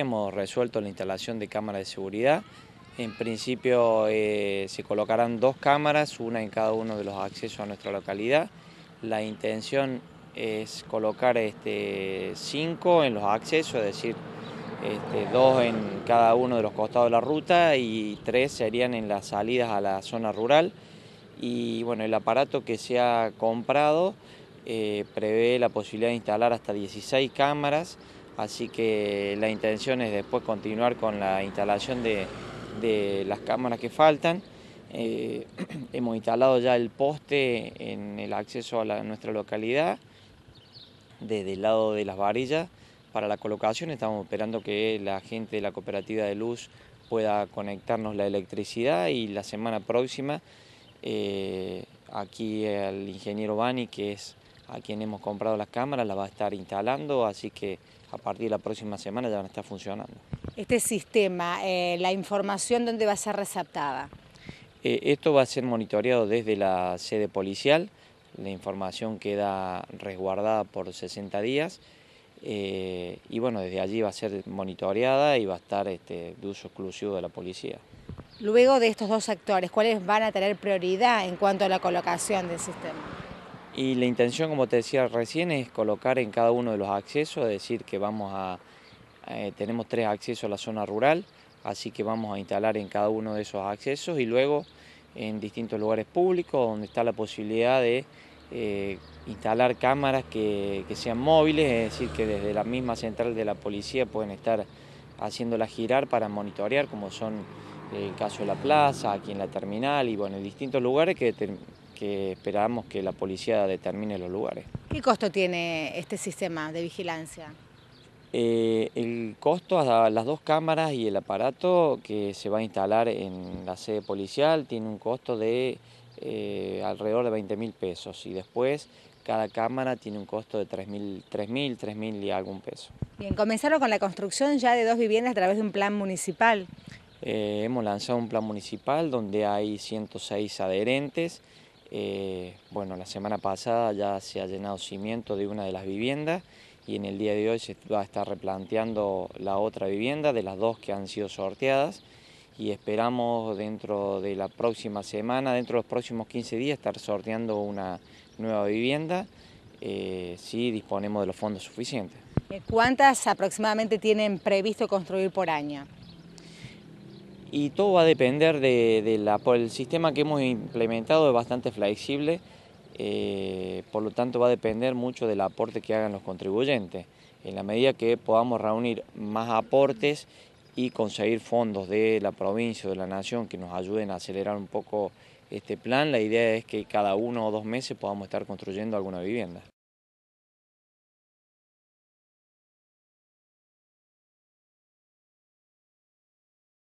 Hemos resuelto la instalación de cámaras de seguridad. En principio eh, se colocarán dos cámaras, una en cada uno de los accesos a nuestra localidad. La intención es colocar este, cinco en los accesos, es decir, este, dos en cada uno de los costados de la ruta y tres serían en las salidas a la zona rural. Y bueno, el aparato que se ha comprado eh, prevé la posibilidad de instalar hasta 16 cámaras Así que la intención es después continuar con la instalación de, las cámaras que faltan. Eh, hemos instalado ya el poste en el acceso a, nuestra localidad, desde el lado de las varillas. Para la colocación estamos esperando que la gente de la cooperativa de luz pueda conectarnos la electricidad y la semana próxima eh, aquí el ingeniero Bani, que es a quien hemos comprado las cámaras, las va a estar instalando, así que a partir de la próxima semana ya van a estar funcionando. Este sistema, eh, la información, ¿dónde va a ser receptada? Eh, esto va a ser monitoreado desde la sede policial, la información queda resguardada por 60 días eh, y bueno, desde allí va a ser monitoreada y va a estar este, de uso exclusivo de la policía. Luego de estos dos actores, ¿cuáles van a tener prioridad en cuanto a la colocación del sistema? Y la intención, como te decía recién, es colocar en cada uno de los accesos, es decir, que vamos a, eh, tenemos tres accesos a la zona rural, así que vamos a instalar en cada uno de esos accesos y luego en distintos lugares públicos donde está la posibilidad de eh, instalar cámaras que, sean móviles, es decir, que desde la misma central de la policía pueden estar haciéndola girar para monitorear, como son eh, el caso de la plaza, aquí en la terminal y bueno, en distintos lugares que esperamos que la policía determine los lugares. ¿Qué costo tiene este sistema de vigilancia? Eh, el costo las dos cámaras y el aparato que se va a instalar en la sede policial tiene un costo de eh, alrededor de 20 mil pesos y después cada cámara tiene un costo de 3.000, 3.000, mil y algún peso. Bien, comenzaron con la construcción ya de dos viviendas a través de un plan municipal. Eh, hemos lanzado un plan municipal donde hay 106 adherentes eh, bueno, la semana pasada ya se ha llenado cimiento de una de las viviendas y en el día de hoy se va a estar replanteando la otra vivienda de las dos que han sido sorteadas y esperamos dentro de la próxima semana, dentro de los próximos 15 días, estar sorteando una nueva vivienda eh, si disponemos de los fondos suficientes. Eh, ¿Cuántas aproximadamente tienen previsto construir por año? y todo va a depender de, por el sistema que hemos implementado es bastante flexible, eh, por lo tanto va a depender mucho del aporte que hagan los contribuyentes. En la medida que podamos reunir más aportes y conseguir fondos de la provincia o de la nación que nos ayuden a acelerar un poco este plan, la idea es que cada uno o dos meses podamos estar construyendo alguna vivienda.